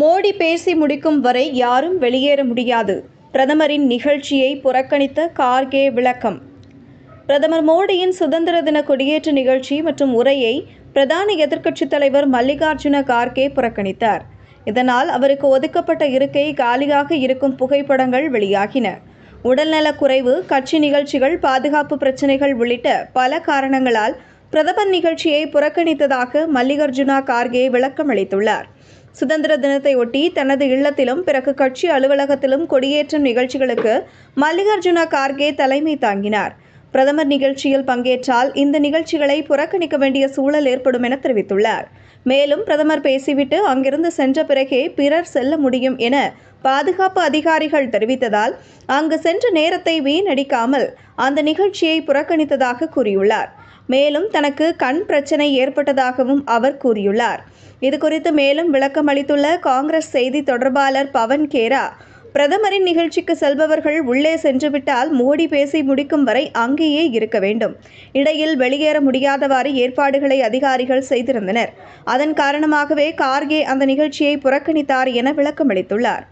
மோடி பேசி முடிக்கும் வரை யாரும் வெளியேற முடியாது பிரதமரின் நிகழ்ச்சியை புறக்கணித்த கார்கே விளக்கம் பிரதமர் மோடியின் சுதந்திர தின கொடியேற்ற நிகழ்ச்சி மற்றும் உரையை பிரதான எதிர்க்கட்சித் தலைவர் மல்லிகார்ஜுன கார்கே புறக்கணித்தார் இதனால் அவருக்கு ஒதுக்கப்பட்ட இருக்கை காலியாக இருக்கும் புகைப்படங்கள் வெளியாகின குறைவு கட்சி நிகழ்ச்சிகள் பாதுகாப்பு பிரச்சினைகள் உள்ளிட்ட பல காரணங்களால் பிரதமர் நிகழ்ச்சியை புறக்கணித்ததாக மல்லிகார்ஜுனா கார்கே விளக்கம் அளித்துள்ளார் சுதந்திர தினத்தையொட்டி தனது இல்லத்திலும் பிறகு கட்சி அலுவலகத்திலும் கொடியேற்றும் நிகழ்ச்சிகளுக்கு மல்லிகார்ஜுனா கார்கே தலைமை தாங்கினார் பிரதமர் நிகழ்ச்சியில் பங்கேற்றால் இந்த நிகழ்ச்சிகளை புறக்கணிக்க வேண்டிய சூழல் ஏற்படும் என தெரிவித்துள்ளார் மேலும் பிரதமர் பேசிவிட்டு அங்கிருந்து சென்ற பிறகே பிறர் செல்ல முடியும் என பாதுகாப்பு அதிகாரிகள் தெரிவித்ததால் அங்கு சென்ற நேரத்தை வீணடிக்காமல் அந்த நிகழ்ச்சியை புறக்கணித்ததாக கூறியுள்ளார் மேலும் தனக்கு கண் பிரச்சனை ஏற்பட்டதாகவும் அவர் கூறியுள்ளார் இதுகுறித்து மேலும் விளக்கம் அளித்துள்ள காங்கிரஸ் செய்தி தொடர்பாளர் பவன் கேரா பிரதமரின் நிகழ்ச்சிக்கு செல்பவர்கள் உள்ளே சென்றுவிட்டால் மோடி பேசி முடிக்கும் வரை அங்கேயே இருக்க வேண்டும் இடையில் வெளியேற முடியாதவாறு ஏற்பாடுகளை அதிகாரிகள் செய்திருந்தனர் அதன் காரணமாகவே கார்கே அந்த நிகழ்ச்சியை புறக்கணித்தார் என விளக்கமளித்துள்ளார்